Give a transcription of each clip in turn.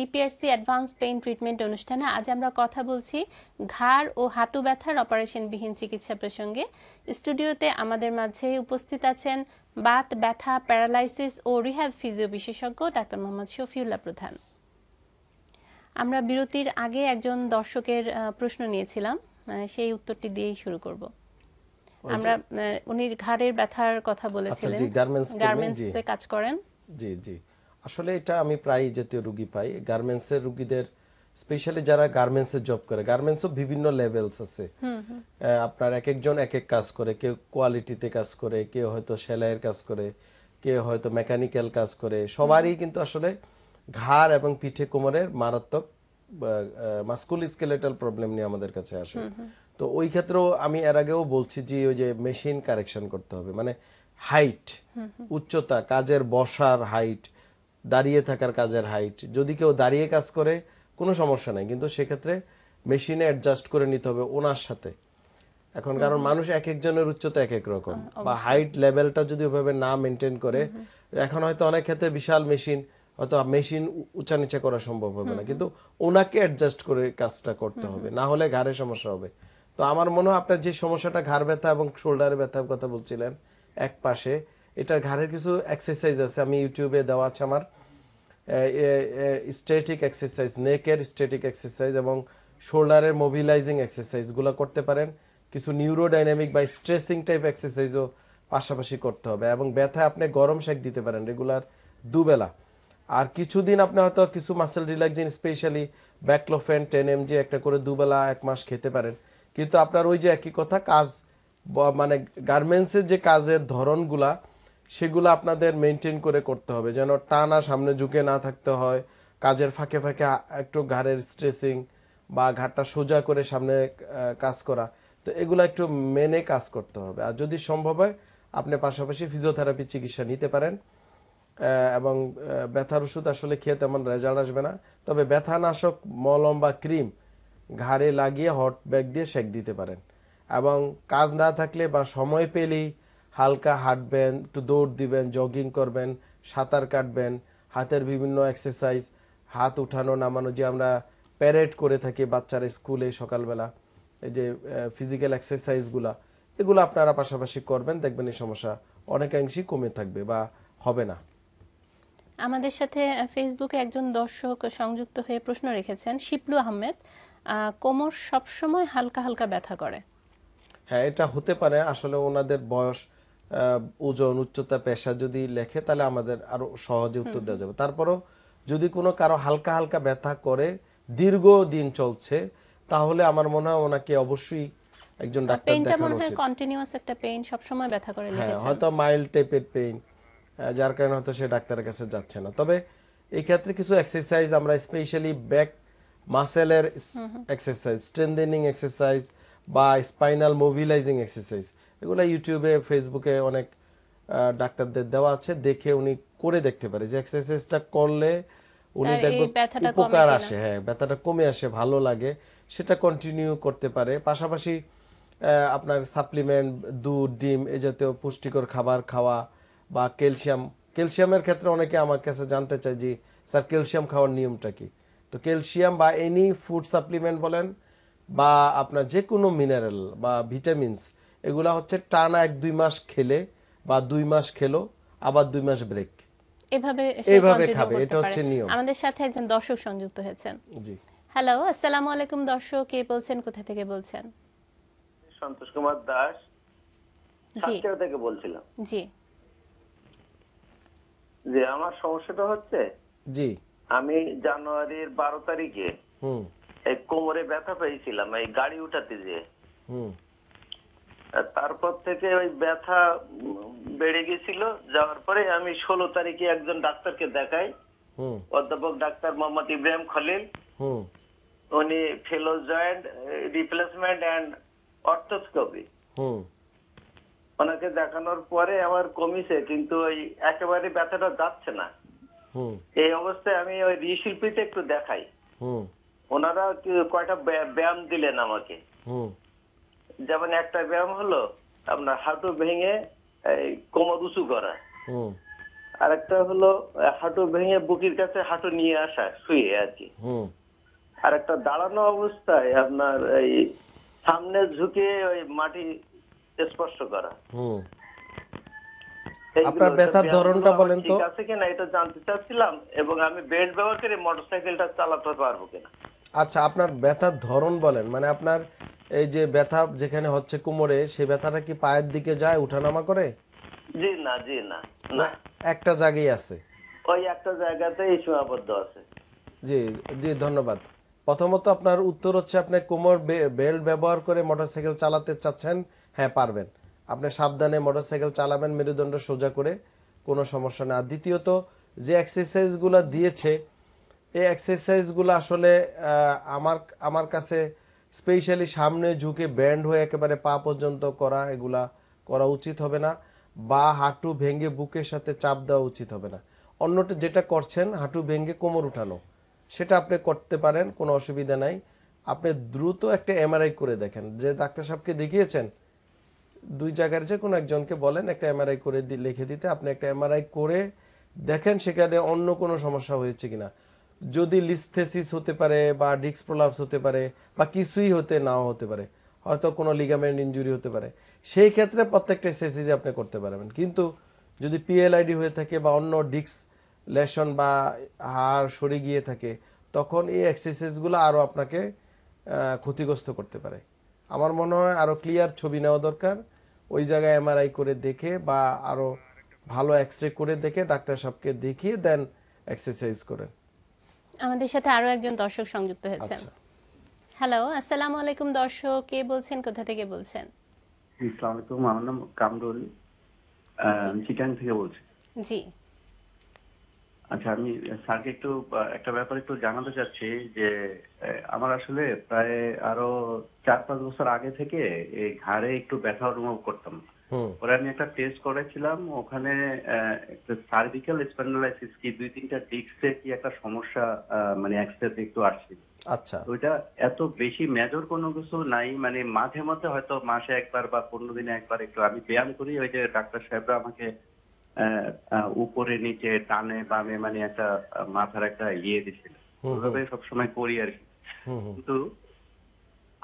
DPRC advance pain treatment অনুষ্ঠানে আজ আমরা কথা বলছি ঘাড় ও হাঁটু ব্যথার অপারেশনবিহীন চিকিৎসা প্রসঙ্গে স্টুডিওতে আমাদের মাঝে উপস্থিত আছেন বাত ব্যথা প্যারালাইসিস ও রিহ্যাব ফিজিও বিশেষজ্ঞ ডাক্তার মোহাম্মদ শফিউল্লাহ প্রধান আমরা বিরতির আগে একজন দর্শকের প্রশ্ন নিয়েছিলাম সেই উত্তরটি দিয়েই শুরু করব আমরা উনি ঘাড়ের ব্যথার কথা বলেছিলেন গার্মেন্টসে আচ্ছা, কাজ করেন জি জি আসলে এটা আমি প্রায় জাতীয় রুগী পাই গার্মেন্টসের রুগীদের স্পেশালি যারা গার্মেন্টসের জব করে গার্মেন্টসও বিভিন্ন লেভেলস আছে আপনার এক একজন এক এক কাজ করে কেউ কোয়ালিটিতে কাজ করে কেউ হয়তো সেলাইয়ের কাজ করে কেউ হয়তো মেকানিক্যাল কাজ করে সবারই কিন্তু আসলে ঘাড় এবং পিঠে কোমরের মারাত্মক মাস্কুল স্কেলেটাল প্রবলেম নিয়ে আমাদের কাছে আসে তো ওই ক্ষেত্রেও আমি এর আগেও বলছি যে ওই যে মেশিন কারেকশন করতে হবে মানে হাইট উচ্চতা কাজের বসার হাইট দাঁড়িয়ে থাকার কাজের হাইট যদি কেউ দাঁড়িয়ে কাজ করে কোনো সমস্যা নেই কিন্তু সেক্ষেত্রে মেশিনে অ্যাডজাস্ট করে নিতে হবে ওনার সাথে এখন কারণ মানুষ এক একজনের উচ্চতা এক এক রকম হ্যাঁ, বা হাইট লেভেলটা যদি ওভাবে না মেনটেন করে এখন হয়তো অনেক ক্ষেত্রে বিশাল মেশিন হয়তো মেশিন উঁচা নিচা করা সম্ভব হবে না কিন্তু ওনাকে অ্যাডজাস্ট করে কাজটা করতে হবে না হলে ঘাড়ে সমস্যা হবে তো আমার মনে হয় আপনার যে সমস্যাটা ঘাড় ব্যথা এবং শোল্ডারে ব্যথার কথা বলছিলেন এক পাশে এটার ঘাড়ের কিছু এক্সারসাইজ আছে আমি ইউটিউবে দেওয়া আছে আমার স্ট্রেটিক এক্সারসাইজ নেকের স্ট্রেটিক এক্সারসাইজ এবং শোল্ডারের মোবিলাইজিং এক্সারসাইজগুলো করতে পারেন কিছু নিউরোডাইনামিক বা স্ট্রেসিং টাইপ এক্সারসাইজও পাশাপাশি করতে হবে এবং ব্যথা আপনি গরম শেক দিতে পারেন রেগুলার দুবেলা আর কিছুদিন আপনি হয়তো কিছু muscle relaxing specially baclofen ten mg একটা করে দুবেলা এক মাস খেতে পারেন কিন্তু আপনার ওই যে একই কথা কাজ মানে গার্মেন্টসের যে কাজের ধরনগুলা সেগুলো আপনাদের মেনটেন করে করতে হবে যেন টানা সামনে ঝুঁকে না থাকতে হয় কাজের ফাঁকে ফাঁকে একটু ঘাড়ের স্ট্রেসিং বা ঘাটটা সোজা করে সামনে কাজ করা তো এগুলো একটু মেনে কাজ করতে হবে আর যদি সম্ভব হয় আপনি পাশাপাশি ফিজিওথেরাপি চিকিৎসা নিতে পারেন এবং ব্যথার ওষুধ আসলে খেয়ে তেমন রেজাল্ট আসবে না তবে ব্যথানাশক মলম বা ক্রিম ঘাড়ে লাগিয়ে হট ব্যাগ দিয়ে সেক দিতে পারেন এবং কাজ না থাকলে বা সময় পেলেই হালকা হাঁটবেন একটু দৌড় দিবেন জগিং করবেন সাঁতার কাটবেন হাতের বিভিন্ন এক্সারসাইজ হাত উঠানো নামানো যে আমরা প্যারেড করে থাকি বাচ্চারা স্কুলে সকালবেলা এই যে ফিজিক্যাল এক্সারসাইজগুলা এগুলো আপনারা পাশাপাশি করবেন দেখবেন এই সমস্যা অনেকাংশেই কমে থাকবে বা হবে না আমাদের সাথে ফেসবুকে একজন দর্শক সংযুক্ত হয়ে প্রশ্ন রেখেছেন শিপলু আহমেদ কোমর সবসময় হালকা হালকা ব্যথা করে হ্যাঁ এটা হতে পারে আসলে ওনাদের বয়স ওজন উচ্চতা পেশা যদি লেখে তাহলে আমাদের আরো সহজে উত্তর দেওয়া যাবে তারপরও যদি কোনো কারো হালকা হালকা ব্যথা করে দীর্ঘ দিন চলছে তাহলে আমার মনে হয় ওনাকে অবশ্যই একজন ডাক্তার পেইন হ্যাঁ, হয়তো মাইল্ড টাইপের পেইন যার কারণে হয়তো সে ডাক্তারের কাছে যাচ্ছে না তবে এই ক্ষেত্রে কিছু এক্সারসাইজ আমরা স্পেশালি ব্যাক মাসেলের এক্সারসাইজ স্ট্রেন্থেনিং এক্সারসাইজ বা স্পাইনাল মোবিলাইজিং এক্সারসাইজ এগুলো ইউটিউবে ফেসবুকে অনেক ডাক্তারদের দেওয়া আছে দেখে উনি করে দেখতে পারে যে এক্সারসাইজটা করলে উনি দেখবেন উপকার আসে হ্যাঁ ব্যথাটা কমে আসে ভালো লাগে সেটা কন্টিনিউ করতে পারে পাশাপাশি আপনার সাপ্লিমেন্ট দুধ ডিম এ জাতীয় পুষ্টিকর খাবার খাওয়া বা ক্যালসিয়াম ক্যালসিয়ামের ক্ষেত্রে অনেকে আমার কাছে জানতে চায় যে স্যার ক্যালসিয়াম খাওয়ার নিয়মটা কি তো ক্যালসিয়াম বা এনি ফুড সাপ্লিমেন্ট বলেন বা আপনার যে কোনো মিনারেল বা ভিটামিনস এগুলা হচ্ছে টানা এক দুই মাস খেলে বা দুই মাস খেলো আবার দুই মাস ব্রেক এভাবে এভাবে খাবে এটা হচ্ছে নিয়ম আমাদের সাথে একজন দর্শক সংযুক্ত হয়েছেন জি হ্যালো আসসালামু আলাইকুম দর্শক কে বলছেন কোথা থেকে বলছেন সন্তোষ কুমার দাস সাতক্ষীরা থেকে বলছিলাম জি যে আমার সমস্যাটা হচ্ছে জি আমি জানুয়ারির 12 তারিখে হুম এক কোমরে ব্যথা পেয়েছিলাম এই গাড়ি উঠাতে যে হুম তারপর থেকে ওই ব্যথা বেড়ে গেছিল যাওয়ার পরে আমি ষোলো তারিখে একজন ডাক্তারকে দেখাই অধ্যাপক ডাক্তার মোহাম্মদ ইব্রাহিম খলিল উনি fellow joint replacement and arthroscopy ওনাকে দেখানোর পরে আমার কমিছে কিন্তু ওই একেবারে ব্যথাটা যাচ্ছে না এই অবস্থায় আমি ওই রিশিল্পীতে একটু দেখাই ওনারা কয়টা ব্যায়াম দিলেন আমাকে যেমন একটা ব্যায়াম হলো আপনার হাঁটু ভেঙে কোমর উঁচু করা আর একটা হলো হাঁটু ভেঙে বুকির কাছে হাঁটু নিয়ে আসা শুয়ে আর কি আর একটা দাঁড়ানো অবস্থায় আপনার এই সামনে ঝুঁকে ওই মাটি স্পর্শ করা আপনার ব্যথার ধরনটা বলেন তো আছে কিনা এটা জানতে চাচ্ছিলাম এবং আমি বেল্ট ব্যবহার করে মোটরসাইকেলটা চালাতে পারবো কিনা আচ্ছা আপনার ব্যথার ধরন বলেন মানে আপনার এই যে ব্যথা যেখানে হচ্ছে কোমরে সেই ব্যথাটা কি পায়ের দিকে যায় উঠানামা করে জি না জি না না একটা জায়গায় আছে ওই একটা জায়গাতেই সীমাবদ্ধ আছে জি জি ধন্যবাদ প্রথমত আপনার উত্তর হচ্ছে আপনি কোমর বেল্ট ব্যবহার করে মোটরসাইকেল চালাতে চাচ্ছেন হ্যাঁ পারবেন আপনি সাবধানে মোটরসাইকেল চালাবেন মেরুদণ্ড সোজা করে কোনো সমস্যা না দ্বিতীয়ত যে এক্সারসাইজগুলো দিয়েছে এই এক্সারসাইজগুলো আসলে আমার আমার কাছে স্পেশালি সামনে ঝুঁকে ব্যান্ড হয়ে একেবারে পা পর্যন্ত করা এগুলা করা উচিত হবে না বা হাঁটু ভেঙে বুকের সাথে চাপ দেওয়া উচিত হবে না অন্যটা যেটা করছেন হাঁটু ভেঙে কোমর উঠানো সেটা আপনি করতে পারেন কোনো অসুবিধা নাই আপনি দ্রুত একটা এমআরআই করে দেখেন যে ডাক্তার সাহেবকে দেখিয়েছেন দুই জায়গার যে কোনো একজনকে বলেন একটা এমআরআই করে লিখে দিতে আপনি একটা এমআরআই করে দেখেন সেখানে অন্য কোনো সমস্যা হয়েছে কিনা যদি লিস্থেসিস হতে পারে বা ডিস্ক প্রলাপস হতে পারে বা কিছুই হতে নাও হতে পারে হয়তো কোনো লিগামেন্ট ইঞ্জুরি হতে পারে সেই ক্ষেত্রে প্রত্যেকটা সেসিস আপনি করতে পারবেন কিন্তু যদি পিএলআইডি হয়ে থাকে বা অন্য ডিস্ক লেশন বা হাড় সরে গিয়ে থাকে তখন এই এক্সারসাইজগুলো আরও আপনাকে ক্ষতিগ্রস্ত করতে পারে আমার মনে হয় আরও ক্লিয়ার ছবি নেওয়া দরকার ওই জায়গায় এমআরআই করে দেখে বা আরও ভালো এক্স রে করে দেখে ডাক্তার সাহেবকে দেখিয়ে দেন এক্সারসাইজ করেন আমাদের সাথে আরো একজন দর্শক সংযুক্ত হয়েছে হ্যালো আচ্ছা। আসসালামু আলাইকুম দর্শক কে বলছেন কোথা থেকে বলছেন আসসালামু আলাইকুম আমার নাম কামরুল আমি চিটাং থেকে বলছি জি আচ্ছা আমি স্যারকে একটু একটা ব্যাপারে একটু জানাতে চাচ্ছি যে আমার আসলে প্রায় আরো চার পাঁচ বছর আগে থেকে এই ঘাড়ে একটু ব্যথা অনুভব করতাম ওরা আমি একটা টেস্ট করেছিলাম ওখানে সার্ভিক্যাল স্পন্ডলাইসিস কি দুই তিনটা ডিস্কে কি একটা সমস্যা মানে একসাথে একটু আসছিল আচ্ছা ওইটা এত বেশি মেজর কোনো কিছু নাই মানে মাঝে মাঝে হয়তো মাসে একবার বা পনেরো দিনে একবার একটু আমি ব্যায়াম করি ওই যে ডাক্তার সাহেবরা আমাকে উপরে নিচে টানে বামে মানে একটা মাথার একটা ইয়ে দিছিল ওইভাবে সবসময় করি আর কি কিন্তু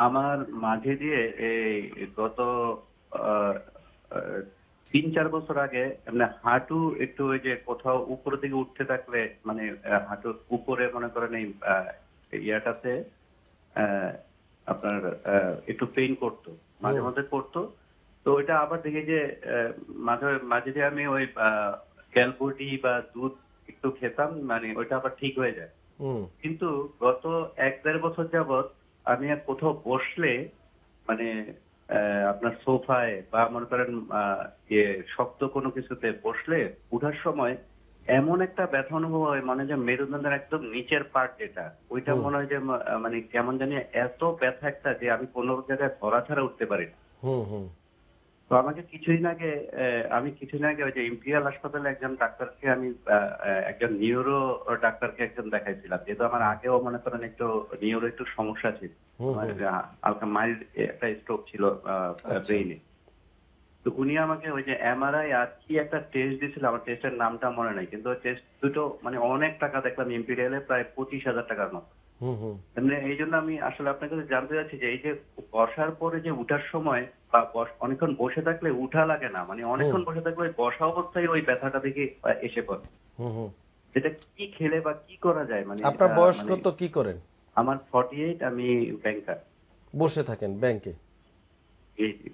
আমার মাঝে দিয়ে এই গত তিন চার বছর আগে মানে হাঁটু একটু ওই যে কোথাও উপরের দিকে উঠতে থাকলে মানে হাঁটুর উপরে মনে করেন এই ইয়াটাতে আপনার একটু পেইন করতো মাঝে মাঝে করতো তো ওইটা আবার দেখি যে মাঝে মাঝে যে আমি ওই ক্যালবুটি বা দুধ একটু খেতাম মানে ওইটা আবার ঠিক হয়ে যায় কিন্তু গত এক দেড় বছর যাবত আমি আর কোথাও বসলে মানে আপনার সোফায় বা মনে করেন শক্ত কোনো কিছুতে বসলে উঠার সময় এমন একটা ব্যথা অনুভব হয় মানে যে মেরুদণ্ডের একদম নিচের পার্ট যেটা ওইটা মনে হয় যে মানে কেমন জানি এত ব্যথা একটা যে আমি কোনো জায়গায় ধরা ছাড়া উঠতে পারি না তো আমাকে কিছুদিন আগে আমি কিছুদিন আগে ওই যে ইম্পিরিয়াল হাসপাতালে একজন ডাক্তারকে আমি একজন নিউরো ডাক্তারকে একজন দেখাইছিলাম যেহেতু আমার আগেও মনে করেন একটু নিউরো একটু সমস্যা ছিল হালকা মাইল্ড একটা স্ট্রোক ছিল ব্রেইনে আচ্ছা। তো উনি আমাকে ওই যে এমআরআই আর কি একটা টেস্ট দিয়েছিল আমার টেস্টের নামটা মনে নাই কিন্তু টেস্ট দুটো মানে অনেক টাকা দেখলাম ইম্পিরিয়ালে প্রায় পঁচিশ হাজার টাকার মতো মানে এই জন্য আমি আসলে আপনার কাছে জানতে চাচ্ছি যে এই যে বর্ষার পরে যে উঠার সময় অনেকক্ষণ বসে থাকলে উঠা লাগে না মানে অনেকক্ষণ বসে থাকলে ওই বসা অবস্থায় ওই ব্যথাটা থেকে এসে পড়ে এটা কি খেলে বা কি করা যায় মানে আপনার বয়স মানে কত কি করেন আমার 48 আমি ব্যাংকার বসে থাকেন ব্যাংকে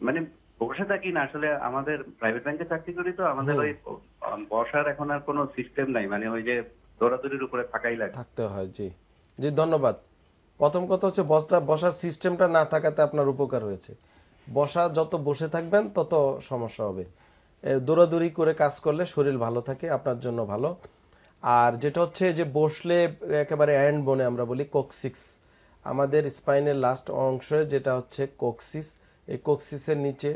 মানে বসে থাকি না আসলে আমাদের প্রাইভেট ব্যাংকে চাকরি করি তো আমাদের ওই বসার এখন আর কোনো সিস্টেম নাই মানে ওই যে দৌড়াদৌড়ির উপরে থাকাই লাগে থাকতে হয় জি জি ধন্যবাদ প্রথম কথা হচ্ছে বসটা বসার সিস্টেমটা না থাকাতে আপনার উপকার হয়েছে বসা যত বসে থাকবেন তত সমস্যা হবে দৌড়াদৌড়ি করে কাজ করলে শরীর ভালো থাকে আপনার জন্য ভালো আর যেটা হচ্ছে যে বসলে একেবারে অ্যান্ড বনে আমরা বলি কোকসিক্স আমাদের স্পাইনের লাস্ট অংশে যেটা হচ্ছে কোকসিস এই কোকসিসের নিচে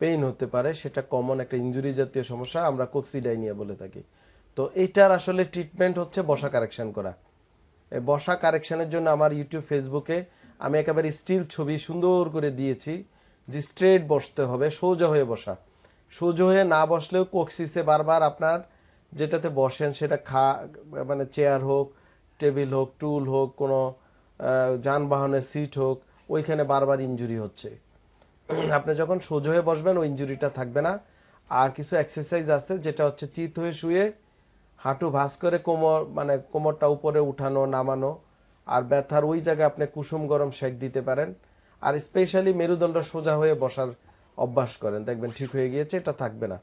পেইন হতে পারে সেটা কমন একটা ইঞ্জুরি জাতীয় সমস্যা আমরা কোক্সিডাইনিয়া বলে থাকি তো এইটার আসলে ট্রিটমেন্ট হচ্ছে বসা কারেকশান করা বসা কারেকশানের জন্য আমার ইউটিউব ফেসবুকে আমি একেবারে স্টিল ছবি সুন্দর করে দিয়েছি যে স্ট্রেট বসতে হবে সোজা হয়ে বসা সোজা হয়ে না বসলেও কক্সিসে বারবার আপনার যেটাতে বসেন সেটা খা মানে চেয়ার হোক টেবিল হোক টুল হোক কোনো যানবাহনের সিট হোক ওইখানে বারবার ইঞ্জুরি হচ্ছে আপনি যখন সোজা হয়ে বসবেন ওই ইঞ্জুরিটা থাকবে না আর কিছু এক্সারসাইজ আছে যেটা হচ্ছে চিত হয়ে শুয়ে হাঁটু ভাস করে কোমর মানে কোমরটা উপরে উঠানো নামানো আর ব্যথার ওই জায়গায় আপনি কুসুম গরম সেক দিতে পারেন আর স্পেশালি মেরুদণ্ড সোজা হয়ে বসার অভ্যাস করেন দেখবেন ঠিক হয়ে গিয়েছে এটা থাকবে না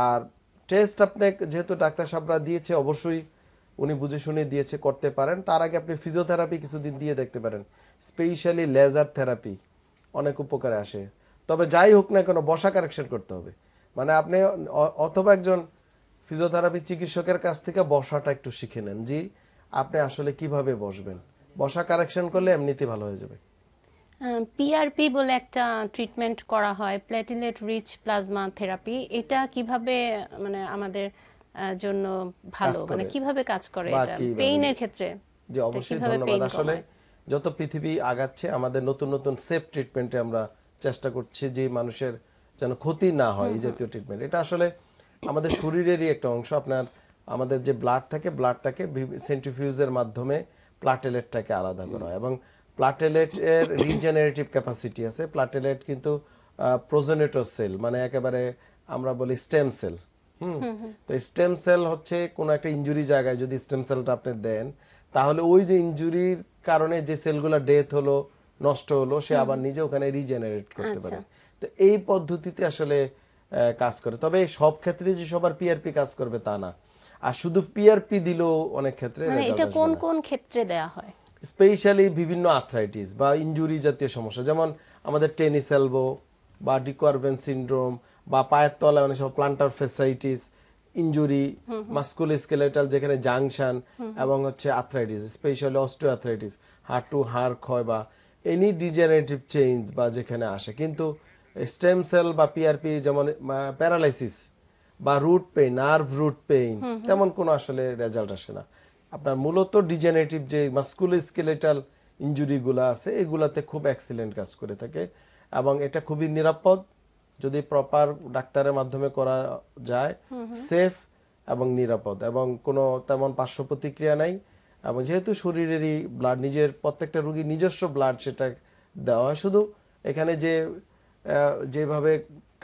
আর টেস্ট আপনি যেহেতু ডাক্তার সাহেবরা দিয়েছে অবশ্যই উনি বুঝে শুনে দিয়েছে করতে পারেন তার আগে আপনি ফিজিওথেরাপি কিছুদিন দিয়ে দেখতে পারেন স্পেশালি লেজার থেরাপি অনেক উপকারে আসে তবে যাই হোক না কেন বসা কারেকশন করতে হবে মানে আপনি অথবা একজন ফিজিওথেরাপি চিকিৎসকের কাছ থেকে বসাটা একটু শিখে নেন জি আপনি আসলে কিভাবে বসবেন বসা কারেকশন করলে এমনিতে ভালো হয়ে যাবে পিআরপি বলে একটা ট্রিটমেন্ট করা হয় প্লেটিলেট রিচ প্লাজমা থেরাপি এটা কিভাবে মানে আমাদের জন্য ভালো মানে কিভাবে কাজ করে এটা পেইনের ক্ষেত্রে যে অবশ্যই ধন্যবাদ আসলে যত পৃথিবী আগাচ্ছে আমাদের নতুন নতুন সেফ ট্রিটমেন্টে আমরা চেষ্টা করছি যে মানুষের যেন ক্ষতি না হয় এই জাতীয় ট্রিটমেন্ট এটা আসলে আমাদের শরীরেরই একটা অংশ আপনার আমাদের যে ব্লাড থাকে ব্লাডটাকে সেন্ট্রিফিউজের মাধ্যমে প্লাটেলেটটাকে আলাদা করা হয় এবং প্লাটেলেটের রিজেনারেটিভ ক্যাপাসিটি আছে প্লাটেলেট কিন্তু প্রোজেনেটর সেল মানে একেবারে আমরা বলি স্টেম সেল হুম তো স্টেম সেল হচ্ছে কোনো একটা ইনজুরি জায়গায় যদি স্টেম সেলটা আপনি দেন তাহলে ওই যে ইনজুরির কারণে যে সেলগুলো ডেথ হলো নষ্ট হলো সে আবার নিজে ওখানে রিজেনারেট করতে পারে আচ্ছা। তো এই পদ্ধতিতে আসলে কাজ করে তবে সব ক্ষেত্রে যে সবার পিআরপি কাজ করবে তা না আর শুধু পিআরপি দিলেও অনেক ক্ষেত্রে মানে এটা কোন কোন ক্ষেত্রে দেয়া হয় স্পেশালি বিভিন্ন আর্থ্রাইটিস বা ইঞ্জুরি জাতীয় সমস্যা যেমন আমাদের টেনিস এলবো বা ডিকোয়ারবেন সিন্ড্রোম বা পায়ের তলায় অনেক সময় plantar fasciitis injury musculoskeletal যেখানে জাংশন এবং হচ্ছে আর্থ্রাইটিস স্পেশালি অস্টিও আর্থ্রাইটিস টু হাড় ক্ষয় বা এনি ডিজেনারেটিভ চেঞ্জ বা যেখানে আসে কিন্তু স্টেম সেল বা পিআরপি যেমন প্যারালাইসিস বা root pain nerve root pain তেমন কোনো আসলে রেজাল্ট আসে না আপনার মূলত ডিজেনারেটিভ যে মাস্কুল স্কেলেটাল ইঞ্জুরিগুলো আছে এগুলাতে খুব অ্যাক্সিডেন্ট কাজ করে থাকে এবং এটা খুবই নিরাপদ যদি প্রপার ডাক্তারের মাধ্যমে করা যায় সেফ এবং নিরাপদ এবং কোনো তেমন পার্শ্ব প্রতিক্রিয়া নাই এবং যেহেতু শরীরেরই ব্লাড নিজের প্রত্যেকটা রুগী নিজস্ব ব্লাড সেটা দেওয়া হয় শুধু এখানে যে যেভাবে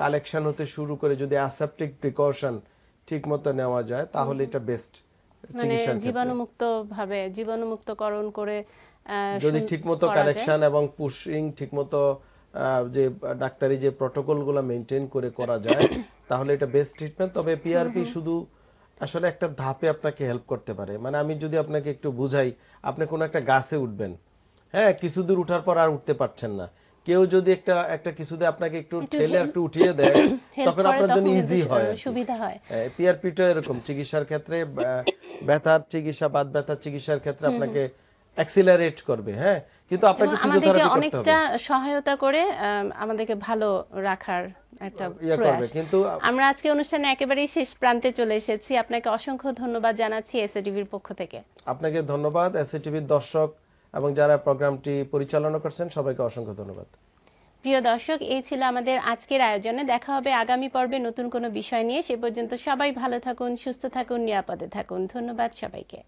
কালেকশন হতে শুরু করে যদি অ্যাসেপ্টিক প্রিকশন ঠিক মতো নেওয়া যায় তাহলে এটা বেস্ট মানে জীবাণুমুক্ত ভাবে জীবাণুমুক্তকরণ করে যদি ঠিকমতো এবং পুশিং ঠিকমতো যে ডাক্তারি যে প্রটোকলগুলো মেনটেন করে করা যায় তাহলে এটা বেস্ট ট্রিটমেন্ট তবে পিআরপি শুধু আসলে একটা ধাপে আপনাকে হেল্প করতে পারে মানে আমি যদি আপনাকে একটু বুঝাই আপনি কোনো একটা গাছে উঠবেন হ্যাঁ কিছু দূর উঠার পর আর উঠতে পারছেন না কেউ যদি একটা একটা কিছুতে আপনাকে একটু ঠেলে একটু উঠিয়ে দেয় তখন আপনার জন্য ইজি হয় সুবিধা হয় পিআরপিটা এরকম চিকিৎসার ক্ষেত্রে ব্যথার চিকিৎসা বাদ ব্যথার চিকিৎসার ক্ষেত্রে আপনাকে অ্যাক্সিলারেট করবে হ্যাঁ কিন্তু আপনাকে ফিজিওথেরাপি করতে হবে অনেকটা সহায়তা করে আমাদেরকে ভালো রাখার একটা কিন্তু আমরা আজকে অনুষ্ঠানে একেবারেই শেষ প্রান্তে চলে এসেছি আপনাকে অসংখ্য ধন্যবাদ জানাচ্ছি এসএটিভির পক্ষ থেকে আপনাকে ধন্যবাদ এসএটিভির দর্শক এবং যারা প্রোগ্রামটি পরিচালনা করছেন সবাইকে অসংখ্য ধন্যবাদ প্রিয় দর্শক এই ছিল আমাদের আজকের আয়োজনে দেখা হবে আগামী পর্বে নতুন কোনো বিষয় নিয়ে সে পর্যন্ত সবাই ভালো থাকুন সুস্থ থাকুন নিরাপদে থাকুন ধন্যবাদ সবাইকে